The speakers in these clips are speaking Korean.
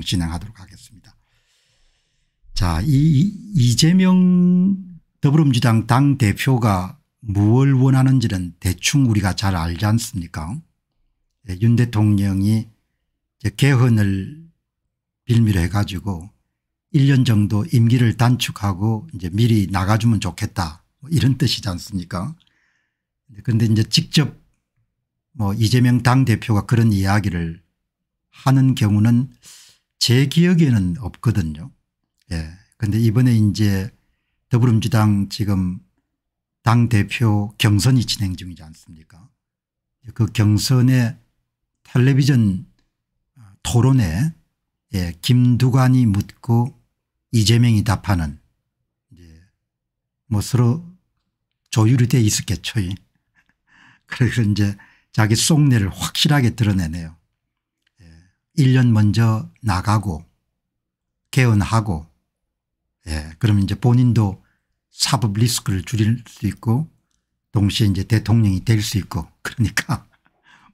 방송 진행하도록 하겠습니다. 자, 이 이재명 더불어민주당 당 대표가 무엇 원하는지는 대충 우리가 잘 알지 않습니까? 예, 윤 대통령이 개헌을 빌미로 해가지고 1년 정도 임기를 단축하고 이제 미리 나가주면 좋겠다 뭐 이런 뜻이지 않습니까? 그런데 이제 직접 뭐 이재명 당대표가 그런 이야기를 하는 경우는 제 기억에는 없거든요. 예. 근데 이번에 이제 더불어민주당 지금 당 대표 경선이 진행 중이지 않습니까? 그 경선에 텔레비전 아, 토론에 예, 김두관이 묻고 이재명이 답하는 이제 뭐 서로 조율이 돼 있었겠죠. 그래서 이제 자기 속내를 확실하게 드러내네요. 1년 먼저 나가고 개헌하고 예, 그러면 이제 본인도 사법 리스크를 줄일 수 있고 동시에 이제 대통령이 될 수 있고 그러니까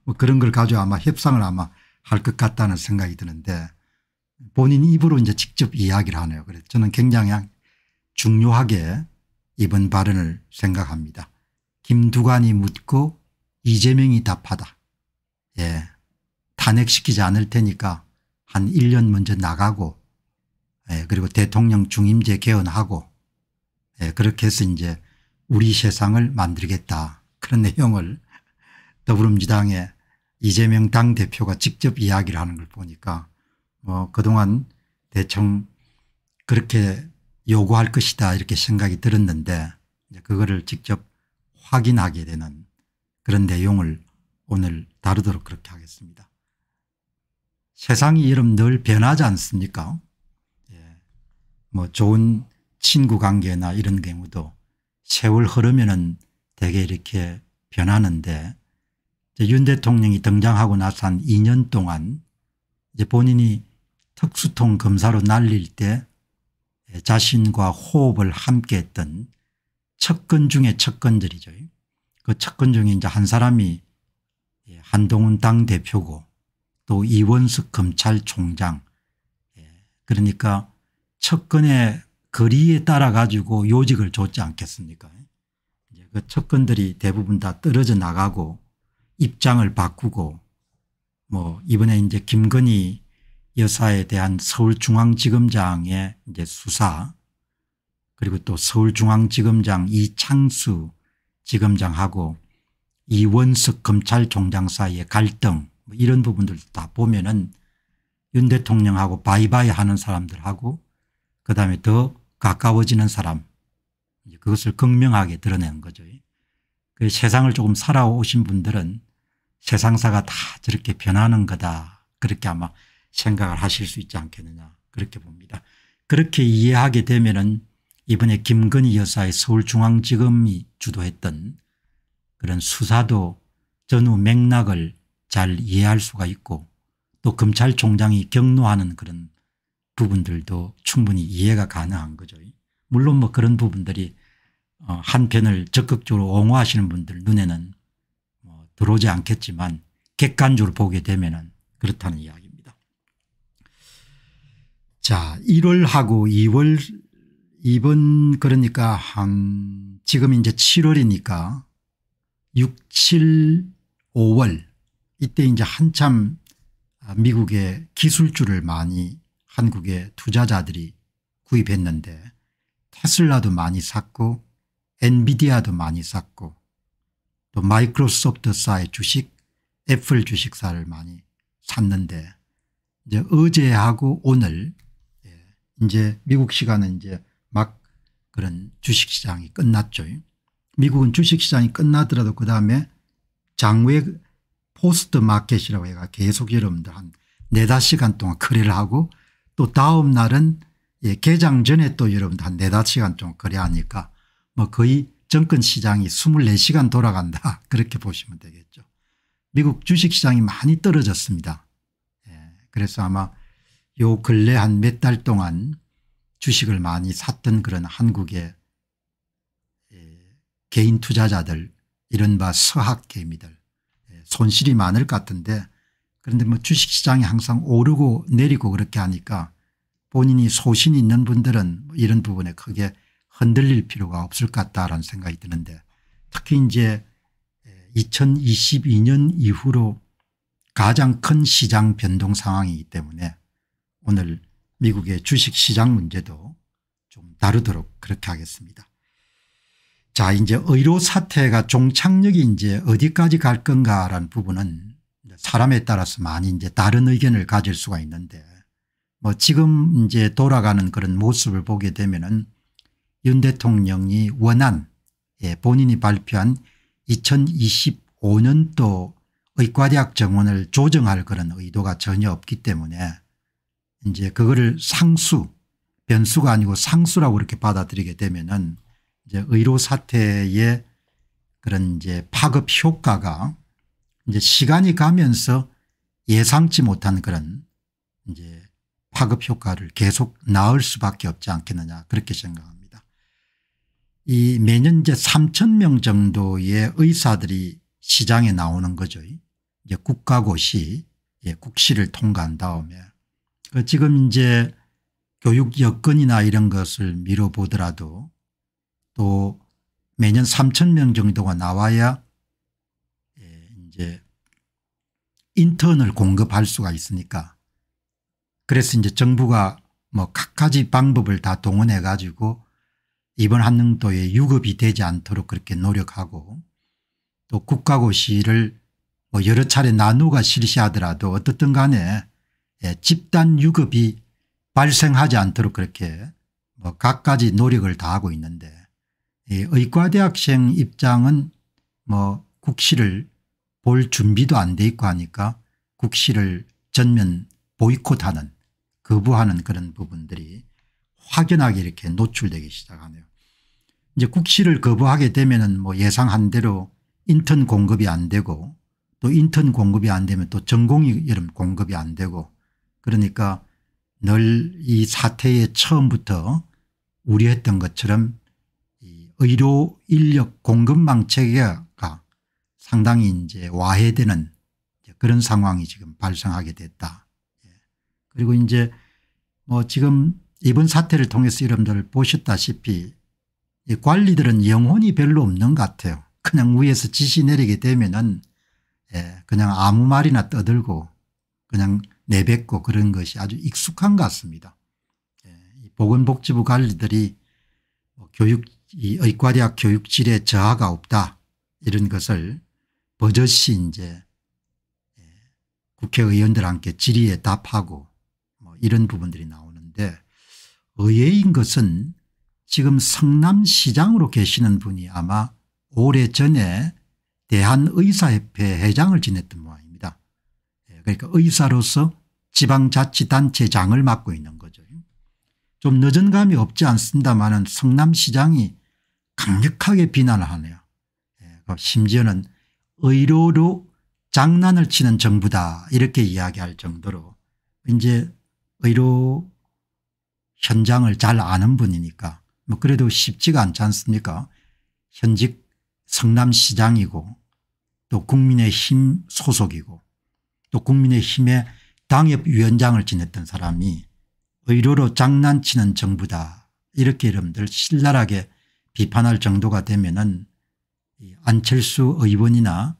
뭐 그런 걸 가지고 아마 협상을 아마 할 것 같다는 생각이 드는데 본인 입으로 이제 직접 이야기를 하네요. 그래서 저는 굉장히 중요하게 이번 발언을 생각합니다. 김두관이 묻고 이재명이 답하다. 예. 탄핵시키지 않을 테니까 한 1년 먼저 나가고 예, 그리고 대통령 중임제 개헌하고 예, 그렇게 해서 이제 우리 세상을 만들겠다 그런 내용을 더불어민주당의 이재명 당대표가 직접 이야기를 하는 걸 보니까 뭐 그동안 대청 그렇게 요구할 것이다 이렇게 생각이 들었는데 그거를 직접 확인하게 되는 그런 내용을 오늘 다루도록 그렇게 하겠습니다. 세상이 이름 늘 변하지 않습니까? 예. 뭐 좋은 친구 관계나 이런 경우도 세월 흐르면은 되게 이렇게 변하는데 이제 윤 대통령이 등장하고 나서 한 2년 동안 이제 본인이 특수통 검사로 날릴 때 예, 자신과 호흡을 함께 했던 척근 중에 척근들이죠. 그 척근 중에 이제 한 사람이 예, 한동훈 당대표고 또이원석 검찰총장 예, 그러니까 척근의 거리에 따라 가지고 요직을 줬지 않겠습니까 그 척근들이 대부분 다 떨어져 나가고 입장을 바꾸고 뭐 이번에 이제 김건희 여사에 대한 서울중앙지검장의 이제 수사 그리고 또 서울중앙지검장 이창수 지검장하고 이원석 검찰총장 사이의 갈등 뭐 이런 부분들 다 보면은 윤 대통령하고 바이바이 하는 사람들하고 그다음에 더 가까워지는 사람 그것을 극명하게 드러낸 거죠. 그 세상을 조금 살아오신 분들은 세상사가 다 저렇게 변하는 거다 그렇게 아마 생각을 하실 수 있지 않겠느냐 그렇게 봅니다. 그렇게 이해하게 되면은 이번에 김건희 여사의 서울중앙지검이 주도했던 그런 수사도 전후 맥락을 잘 이해할 수가 있고 또 검찰총장이 격노하는 그런 부분들도 충분히 이해가 가능한 거죠. 물론 뭐 그런 부분들이 어, 한편을 적극적으로 옹호하시는 분들 눈에는 뭐 들어오지 않겠지만 객관적으로 보게 되면 그렇다는 이야기입니다. 자 1월하고 2월 이번 그러니까 한 지금 이제 7월이니까 6, 7, 5월 이때 이제 한참 아, 미국의 기술주를 많이 한국의 투자자들이 구입했는데 테슬라도 많이 샀고 엔비디아도 많이 샀고 또 마이크로소프트사의 주식 애플 주식사를 많이 샀는데 이제 어제하고 오늘 예, 이제 미국 시간은 이제 막 그런 주식시장이 끝났죠. 미국은 주식시장이 끝나더라도 그 다음에 장외 포스트 마켓이라고 해가 계속 여러분들 한네다 시간 동안 거래를 하고 또 다음 날은 예, 개장 전에 또 여러분들 한네다 시간 동안 거래하니까 뭐 거의 정권 시장이 24시간 돌아간다 그렇게 보시면 되겠죠. 미국 주식시장이 많이 떨어졌습니다. 예, 그래서 아마 요 근래 한 몇 달 동안 주식을 많이 샀던 그런 한국의 예, 개인 투자자들 이른바 서학개미들 손실이 많을 것 같은데 그런데 뭐 주식시장이 항상 오르고 내리고 그렇게 하니까 본인이 소신 있는 분들은 뭐 이런 부분에 크게 흔들릴 필요가 없을 것 같다라는 생각이 드는데 특히 이제 2022년 이후로 가장 큰 시장 변동 상황이기 때문에 오늘 미국의 주식시장 문제도 좀 다루도록 그렇게 하겠습니다. 자 이제 의료 사태가 종착역이 이제 어디까지 갈 건가라는 부분은 사람에 따라서 많이 이제 다른 의견을 가질 수가 있는데 뭐 지금 이제 돌아가는 그런 모습을 보게 되면은 윤 대통령이 원한 예, 본인이 발표한 2025년도 의과대학 정원을 조정할 그런 의도가 전혀 없기 때문에 이제 그거를 상수 변수가 아니고 상수라고 이렇게 받아들이게 되면은 이제 의료 사태의 그런 이제 파급 효과가 이제 시간이 가면서 예상치 못한 그런 이제 파급 효과를 계속 낳을 수밖에 없지 않겠느냐 그렇게 생각합니다. 이 매년 이제 3천 명 정도의 의사들이 시장에 나오는 거죠. 이제 국가고시 예, 국시를 통과한 다음에 그 지금 이제 교육 여건이나 이런 것을 미뤄보더라도 또 매년 3천 명 정도가 나와야 예, 이제 인턴을 공급할 수가 있으니까 그래서 이제 정부가 뭐 각가지 방법을 다 동원해 가지고 이번 한능도에 유급이 되지 않도록 그렇게 노력하고 또 국가고시를 뭐 여러 차례 나누가 실시하더라도 어떻든 간에 예, 집단 유급이 발생하지 않도록 그렇게 뭐 각가지 노력을 다하고 있는데 예, 의과대학생 입장은 뭐 국시를 볼 준비도 안 돼 있고 하니까 국시를 전면 보이콧하는 거부하는 그런 부분들이 확연하게 이렇게 노출되기 시작하네요. 이제 국시를 거부하게 되면은 뭐 예상한 대로 인턴 공급이 안 되고 또 인턴 공급이 안 되면 또 전공이 여름 공급이 안 되고 그러니까 늘 이사태에 처음부터 우려했던 것처럼 의료 인력 공급 망체가 상당히 이제 와해되는 그런 상황이 지금 발생하게 됐다. 예. 그리고 이제 뭐 지금 이번 사태를 통해서 여러분들 보셨다시피 관리들은 영혼이 별로 없는 것 같아요. 그냥 위에서 지시 내리게 되면은 예, 그냥 아무 말이나 떠들고 그냥 내뱉고 그런 것이 아주 익숙한 것 같습니다. 예, 보건복지부 관리들이 뭐 교육 이 의과대학 교육질에 저하가 없다 이런 것을 버젓이 이제 예, 국회의원들 함께 질의에 답하고 뭐 이런 부분들이 나오는데 의외인 것은 지금 성남시장으로 계시는 분이 아마 오래전에 대한의사협회 회장을 지냈던 모양입니다. 예, 그러니까 의사로서 지방자치단체장을 맡고 있는 거죠. 좀 늦은 감이 없지 않습니다만 성남시장이 강력하게 비난을 하네요. 예, 심지어는 의료로 장난을 치는 정부다 이렇게 이야기할 정도로 이제 의료 현장을 잘 아는 분이니까 뭐 그래도 쉽지가 않지 않습니까 현직 성남시장이고 또 국민의힘 소속이고 또 국민의힘의 당협위원장을 지냈던 사람이 의료로 장난치는 정부다 이렇게 여러분들 신랄하게 비판할 정도가 되면은 안철수 의원이나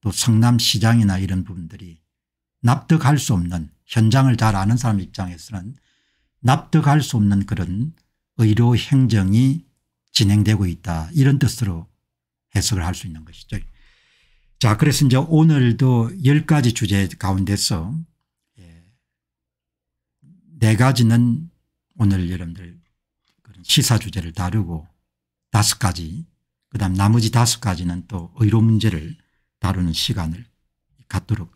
또 성남시장이나 이런 부분들이 납득할 수 없는 현장을 잘 아는 사람 입장에서는 납득할 수 없는 그런 의료 행정이 진행되고 있다 이런 뜻으로 해석을 할 수 있는 것이죠. 자 그래서 이제 오늘도 1 0 가지 주제 가운데서 예, 네 가지는 오늘 여러분들 시사 주제를 다루고 다섯 가지 그다음 나머지 다섯 가지는 또 의료 문제를 다루는 시간을 갖도록